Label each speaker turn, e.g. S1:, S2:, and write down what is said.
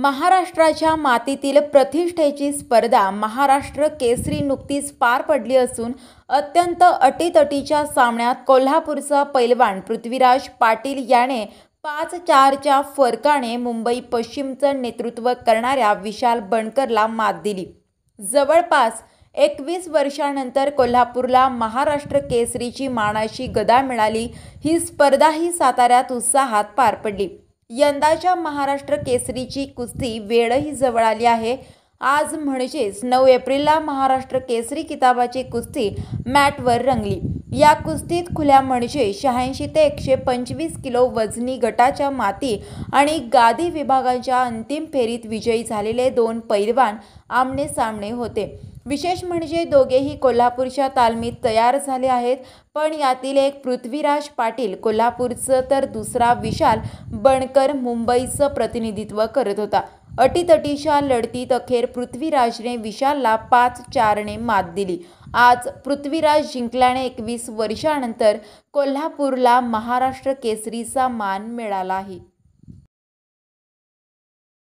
S1: महाराष्ट्राच्या मातीतील प्रतिष्ठेची स्पर्धा महाराष्ट्र केसरी नुकतीच पार पडली असून अत्यंत अटीतटीच्या सामन्यात कोल्हापूरचा पैलवान पृथ्वीराज पाटील याने पाच चारच्या फरकाने मुंबई पश्चिमचं नेतृत्व करणाऱ्या विशाल बनकरला मात दिली जवळपास एकवीस वर्षानंतर कोल्हापूरला महाराष्ट्र केसरीची मानाशी गदा मिळाली ही स्पर्धाही साताऱ्यात उत्साहात पार पडली यंदाच्या महाराष्ट्र केसरीची कुस्ती वेळही जवळ आली आहे आज म्हणजेच नऊ एप्रिलला महाराष्ट्र केसरी किताबाची कुस्ती मॅटवर रंगली या कुस्तीत खुल्या म्हणजे शहाऐंशी ते एकशे पंचवीस किलो वजनी गटाच्या माती आणि गादी विभागाच्या अंतिम फेरीत विजयी झालेले दोन पैलवान आमने सामने होते विशेष म्हणजे दोघेही कोल्हापूरच्या तालमीत तयार झाले आहेत पण यातील एक पृथ्वीराज पाटील कोल्हापूरचं तर दुसरा विशाल बणकर मुंबईचं प्रतिनिधित्व करत होता अटीतटीच्या लढतीत अखेर पृथ्वीराजने विशालला पाच चारने मात दिली आज पृथ्वीराज जिंकल्याने एकवीस वर्षानंतर कोल्हापूरला महाराष्ट्र केसरीचा मान मिळाला आहे